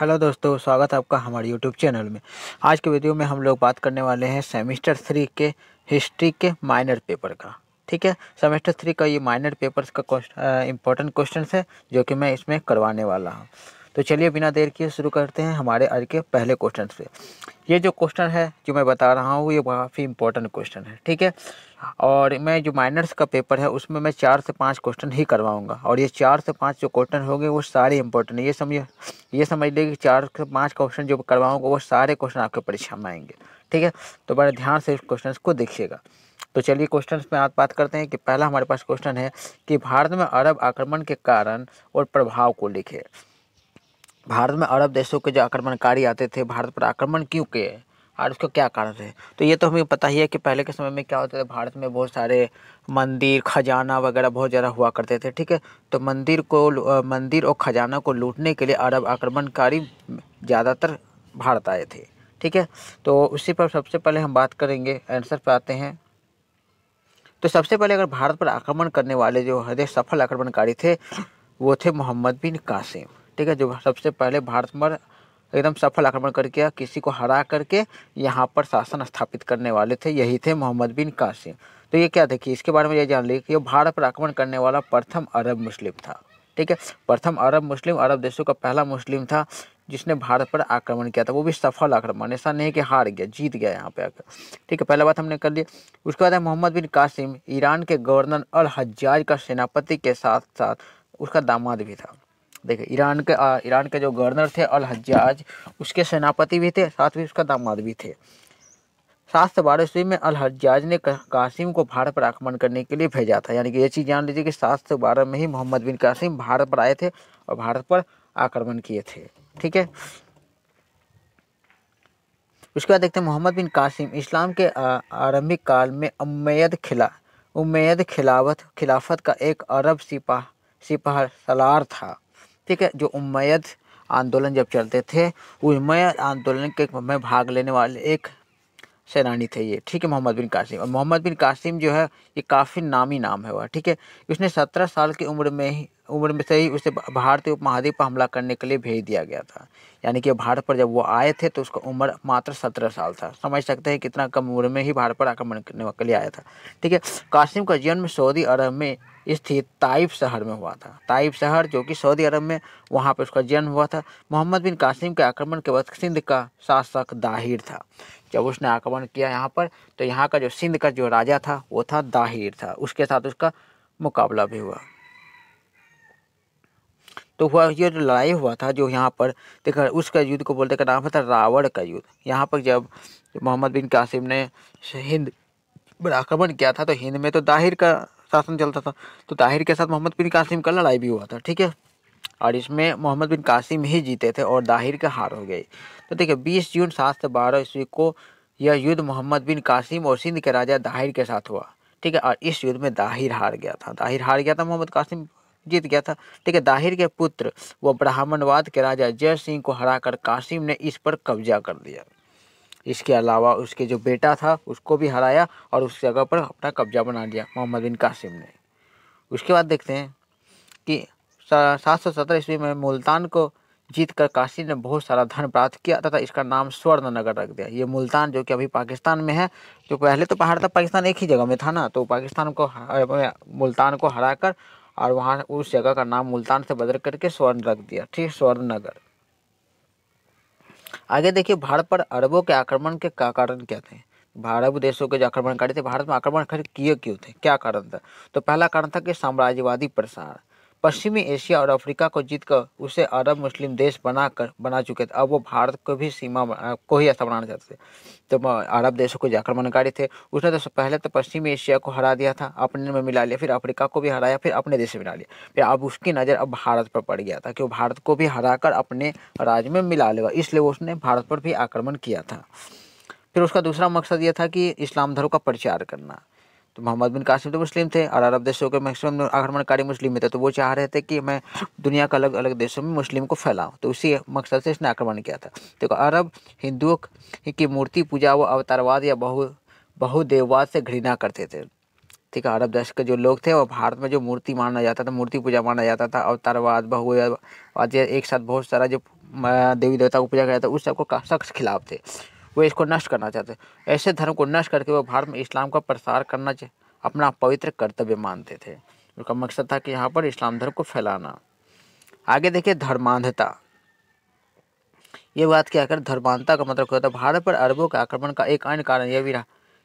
hello दोस्तों स्वागत है आपका हमारे यूट्यूब चैनल में आज के वीडियो में हम लोग बात करने वाले हैं सेमेस्टर थ्री के हिस्ट्री के माइनर पेपर का ठीक है सेमेस्टर थ्री का ये माइनर पेपर्स का इम्पोर्टेंट क्वेश्चन है जो कि मैं इसमें करवाने वाला हूँ तो चलिए बिना देर किए शुरू करते हैं हमारे आज के पहले क्वेश्चन से ये जो क्वेश्चन है जो मैं बता रहा हूँ ये काफ़ी इंपॉर्टेंट क्वेश्चन है ठीक है और मैं जो माइनर्स का पेपर है उसमें मैं चार से पाँच क्वेश्चन ही करवाऊँगा और ये चार से पाँच जो क्वेश्चन होंगे वो सारे इंपॉर्टेंट है ये समझिए ये समझ लीजिए कि चार से पाँच क्वेश्चन जो करवाऊंगा वो सारे क्वेश्चन आपके परीक्षा में आएंगे ठीक है तो बड़े ध्यान से इस क्वेश्चन को देखिएगा तो चलिए क्वेश्चन में आप बात करते हैं कि पहला हमारे पास क्वेश्चन है कि भारत में अरब आक्रमण के कारण और प्रभाव को लिखे भारत में अरब देशों के जो आक्रमणकारी आते थे भारत पर आक्रमण क्यों किए और उसका क्या कारण है तो ये तो हमें पता ही है कि पहले के समय में क्या होता था भारत में बहुत सारे मंदिर खजाना वगैरह बहुत ज़्यादा हुआ करते थे ठीक है तो मंदिर को मंदिर और खजाना को लूटने के लिए अरब आक्रमणकारी ज़्यादातर भारत आए थे ठीक है तो उसी पर सबसे पहले हम बात करेंगे आंसर पर आते हैं तो सबसे पहले अगर भारत पर आक्रमण करने वाले जो हृदय सफल आक्रमणकारी थे वो थे मोहम्मद बिन कासिम ठीक है जो सबसे पहले भारत पर एकदम सफल आक्रमण करके किसी को हरा करके यहाँ पर शासन स्थापित करने वाले थे यही थे मोहम्मद बिन कासिम तो ये क्या देखिए इसके बारे में ये जान लीजिए कि भारत पर आक्रमण करने वाला प्रथम अरब मुस्लिम था ठीक है प्रथम अरब मुस्लिम अरब देशों का पहला मुस्लिम था जिसने भारत पर आक्रमण किया था वो भी सफल आक्रमण ऐसा नहीं कि हार गया जीत गया यहाँ पे आकर ठीक है पहला बात हमने कर ली उसके बाद है मोहम्मद बिन कासिम ईरान के गवर्नर अल हज्जाज का सेनापति के साथ साथ उसका दामाद भी था देखिए ईरान के ईरान के जो गवर्नर थे अल हज्जाज उसके सेनापति भी थे साथ ही उसका दामाद भी थे सात सौ बारह ईस्वी में अल हज्जाज ने कासिम को भारत पर आक्रमण करने के लिए भेजा था यानी कि ये चीज़ जान लीजिए कि सात सौ बारह में ही मोहम्मद बिन कासिम भारत पर आए थे और भारत पर आक्रमण किए थे ठीक है उसके बाद देखते हैं मोहम्मद बिन कासिम इस्लाम के आरंभिक काल में उमैद खिला उमैद खिलावत खिलाफत का एक अरब सिपाह सिपाह सलार था ठीक है जो उमैद आंदोलन जब चलते थे उमैद आंदोलन के में भाग लेने वाले एक सेनानी थे ये ठीक है मोहम्मद बिन कासिम और मोहम्मद बिन कासिम जो है ये काफ़ी नामी नाम है वह ठीक है इसने सत्रह साल की उम्र में ही उम्र में से ही उसे भारतीय उपमहाद्वीप पर हमला करने के लिए भेज दिया गया था यानी कि भारत पर जब वो आए थे तो उसका उम्र मात्र सत्रह साल था समझ सकते हैं कितना कम उम्र में ही भारत पर आक्रमण करने के लिए आया था ठीक है कासिम का जन्म सऊदी अरब में स्थित ताइफ शहर में हुआ था ताइफ शहर जो कि सऊदी अरब में वहाँ पर उसका जन्म हुआ था मोहम्मद बिन कासिम के आक्रमण के वक्त सिंध का शासक दाहिर था जब उसने आक्रमण किया यहाँ पर तो यहाँ का जो सिंध का जो राजा था वो था दाहिर था उसके साथ उसका मुकाबला भी हुआ तो हुआ ये जो लड़ाई हुआ था जो यहाँ पर देखा उसका युद्ध को बोलते का नाम था रावण का युद्ध यहाँ पर जब मोहम्मद बिन कासिम ने हिंद पर आक्रमण किया था तो हिंद में तो दाहिर का शासन चलता था तो दाहिर के साथ मोहम्मद बिन कासिम का लड़ाई भी हुआ था ठीक है और इसमें मोहम्मद बिन कासिम ही जीते थे और दाहिर के हार हो गए तो देखिए बीस जून सात से बारह ईस्वी को यह युद्ध मोहम्मद बिन कासिम और सिंध के राजा दाहिर के साथ हुआ ठीक है और इस युद्ध में दाहिर हार गया था दाहिर हार गया था मोहम्मद कासिम जीत गया था ठीक है दाहिर के पुत्र व ब्राह्मणवाद के राजा जय सिंह को हराकर कासिम ने इस पर कब्जा कर दिया इसके अलावा उसके जो बेटा था उसको भी हराया और उस जगह पर अपना कब्जा बना लिया मोहम्मद बिन कासिम ने उसके बाद देखते हैं कि सात सौ सत्रह ईस्वी में मुल्तान को जीत कर ने बहुत सारा धन प्राप्त किया तथा इसका नाम स्वर्ण नगर रख दिया ये मुल्तान जो कि अभी पाकिस्तान में है जो पहले तो पहाड़ था पाकिस्तान एक ही जगह में था ना तो पाकिस्तान को मुल्तान को हराकर और वहाँ उस जगह का नाम मुल्तान से बदल करके स्वर्ण रख दिया ठीक स्वर्ण नगर आगे देखिए भारत पर अरबों के आक्रमण के का कारण क्या थे भारत देशों के जो आक्रमणकारी थे भारत में आक्रमण खड़े किए क्यों थे क्या कारण था तो पहला कारण था कि साम्राज्यवादी प्रसार पश्चिमी एशिया और अफ्रीका को जीतकर उसे अरब मुस्लिम देश बना कर बना चुके थे अब वो भारत को भी सीमा को ही ऐसा बनाना चाहते थे तो अरब देशों को आक्रमणकारी थे उसने तो पहले तो पश्चिमी एशिया को हरा दिया था अपने में मिला लिया फिर अफ्रीका को भी हराया फिर अपने देश में मिला लिया फिर अब उसकी नज़र अब भारत पर पड़ गया था कि वो भारत को भी हरा कर अपने राज्य में मिला लेगा इसलिए उसने भारत पर भी आक्रमण किया था फिर उसका दूसरा मकसद ये था कि इस्लाम धर्म का प्रचार करना तो मोहम्मद बिन कासिम तो मुस्लिम थे और अरब देशों के मैक्सिमम आक्रमणकारी मुस्लिम थे तो वो चाह रहे थे कि मैं दुनिया के अलग अलग देशों में मुस्लिम को फैलाऊँ तो उसी मकसद से इसने आक्रमण किया था देखो तो अरब हिंदुओं की मूर्ति पूजा व अवतारवाद या बहु बहुदेववाद से घृणा करते थे ठीक है अरब देश के जो लोग थे वो भारत में जो मूर्ति माना जाता था मूर्ति पूजा माना जाता था अवतारवाद बहुवाद एक साथ बहुत सारा जो देवी देवता को पूजा किया था उस सबको सख्त खिलाफ थे वे इसको नष्ट करना चाहते ऐसे धर्म को नष्ट करके वो भारत में इस्लाम का प्रसार करना अपना पवित्र कर्तव्य मानते थे उनका मकसद था कि यहाँ पर इस्लाम धर्म को फैलाना आगे देखिए धर्मांधता ये बात क्या कर धर्मांधता का मतलब क्या होता भारत पर अरबों के आक्रमण का एक अन्य कारण यह भी रहा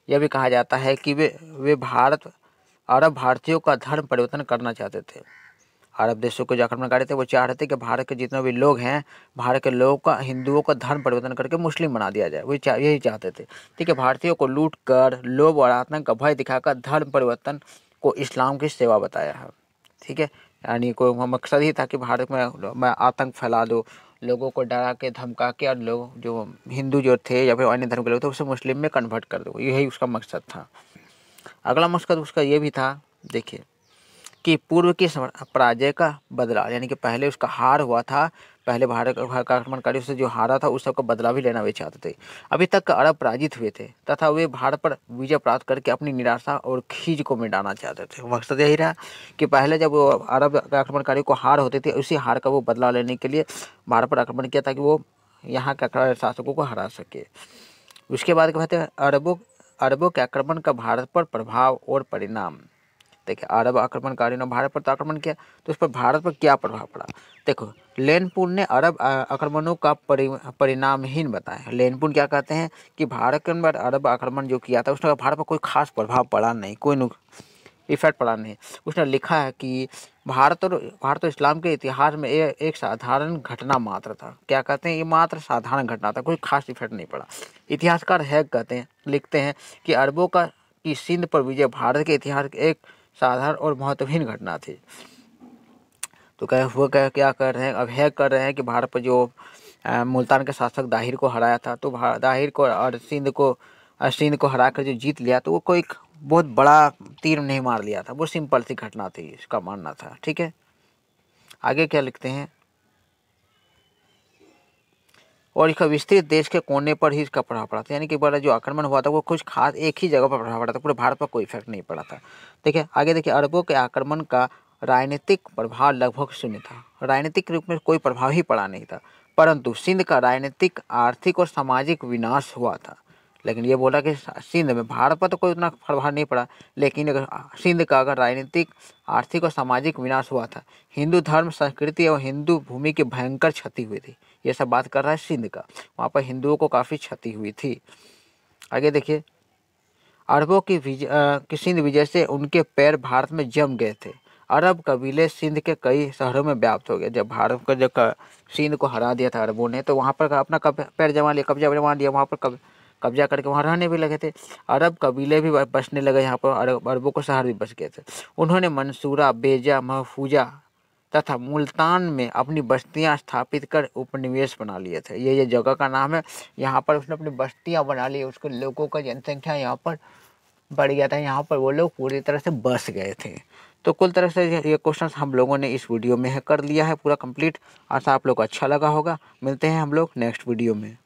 यह भी कहा जाता है कि वे वे भारत अरब भारतीयों का धर्म परिवर्तन करना चाहते थे अरब देशों को जो आक्रमण कर रहे थे वो चाह रहे थे कि भारत के जितने भी लोग हैं भारत के लोगों का हिंदुओं का धर्म परिवर्तन करके मुस्लिम बना दिया जाए वो चाह यही चाहते थे ठीक है भारतीयों को लूट कर लोभ और आतंक का भय दिखाकर धर्म परिवर्तन को इस्लाम की सेवा बताया है ठीक है यानी कोई मकसद ही था कि भारत में मैं आतंक फैला दो लोगों को डरा के धमका के और लोग जो हिंदू जो थे या फिर अन्य धर्म के लोग थे उसे मुस्लिम में कन्वर्ट कर दो यही उसका मकसद था अगला मकसद उसका ये भी था देखिए कि पूर्व के पराजय का बदला यानी कि पहले उसका हार हुआ था पहले भारत का आक्रमणकारी उससे जो हारा था उस सबका बदला भी लेना वे चाहते थे अभी तक अरब पराजित हुए थे तथा वे भारत पर विजय प्राप्त करके अपनी निराशा और खीज को मिटाना चाहते थे मकसद यही रहा कि पहले जब वो अरब आक्रमणकारी को हार होते थे उसी हार का वो बदला लेने के लिए भारत पर आक्रमण किया ताकि वो यहाँ के शासकों को हरा सके उसके बाद कहते हैं अरबों अरबों के आक्रमण का भारत पर प्रभाव और परिणाम देखिए अरब आक्रमणकारियों ने भारत पर तो आक्रमण किया तो उस पर भारत पर क्या प्रभाव पड़ा देखो लेनपुर ने अरब आक्रमणों का परि परिणामहीन बताया लेनपुर क्या कहते हैं कि भारत के अंदर अरब आक्रमण जो किया था उसका भारत पर कोई खास प्रभाव पड़ा नहीं कोई इफेक्ट पड़ा नहीं उसने लिखा है कि भारत और भारत और इस्लाम के इतिहास में ये एक साधारण घटना मात्र था क्या कहते हैं ये मात्र साधारण घटना था कोई खास इफेक्ट नहीं पड़ा इतिहासकार है कहते हैं लिखते हैं कि अरबों का कि सिंध पर विजय भारत के इतिहास एक साधारण और महत्वहीन घटना थी तो कह वो कह क्या कर रहे हैं अब है कर रहे हैं कि भारत पर जो मुल्तान के शासक दाहिर को हराया था तो दाहिर को और सिंध को सिंध को हरा कर जो जीत लिया तो वो कोई बहुत बड़ा तीर नहीं मार लिया था वो सिंपल सी घटना थी इसका मानना था ठीक है आगे क्या लिखते हैं और इसका विस्तृत देश के कोने पर ही इसका प्रभाव पड़ा था यानी कि बड़ा जो आक्रमण हुआ था वो कुछ खास एक ही जगह पर प्रभाव पड़ा था पूरे भारत पर कोई इफेक्ट नहीं पड़ा था देखिए आगे देखिए अरबों के आक्रमण का राजनीतिक प्रभाव लगभग शून्य था राजनीतिक रूप में कोई प्रभाव ही पड़ा नहीं था परंतु सिंध का राजनीतिक आर्थिक और सामाजिक विनाश हुआ था लेकिन ये बोला कि सिंध में भारत पर तो कोई उतना प्रभाव नहीं पड़ा लेकिन अगर सिंध का अगर राजनीतिक आर्थिक और सामाजिक विनाश हुआ था हिंदू धर्म संस्कृति और हिंदू भूमि की भयंकर क्षति हुई थी ये सब बात कर रहा है सिंध का वहाँ पर हिंदुओं को काफ़ी क्षति हुई थी आगे देखिए अरबों की विजय की सिंध विजय से उनके पैर भारत में जम गए थे अरब कबीले सिंध के कई शहरों में व्याप्त हो गए जब भारत का जब सिंध को हरा दिया था अरबों ने तो वहाँ पर अपना कब पैर जमा लिया कब्जा जमा लिया वहाँ पर कब कब्जा करके वहाँ रहने भी लगे थे अरब कबीले भी बसने लगे यहाँ पर अरब अरबों को शहर भी बस गए थे उन्होंने मंसूरा बेजा महफूजा तथा मुल्तान में अपनी बस्तियाँ स्थापित कर उपनिवेश बना लिए थे ये ये जगह का नाम है यहाँ पर उसने अपनी बस्तियाँ बना ली उसके लोगों का जनसंख्या यहाँ पर बढ़ गया था यहाँ पर वो लोग पूरी तरह से बस गए थे तो कुल तरह से ये क्वेश्चन हम लोगों ने इस वीडियो में कर लिया है पूरा कंप्लीट आशा आप लोग को अच्छा लगा होगा मिलते हैं हम लोग नेक्स्ट वीडियो में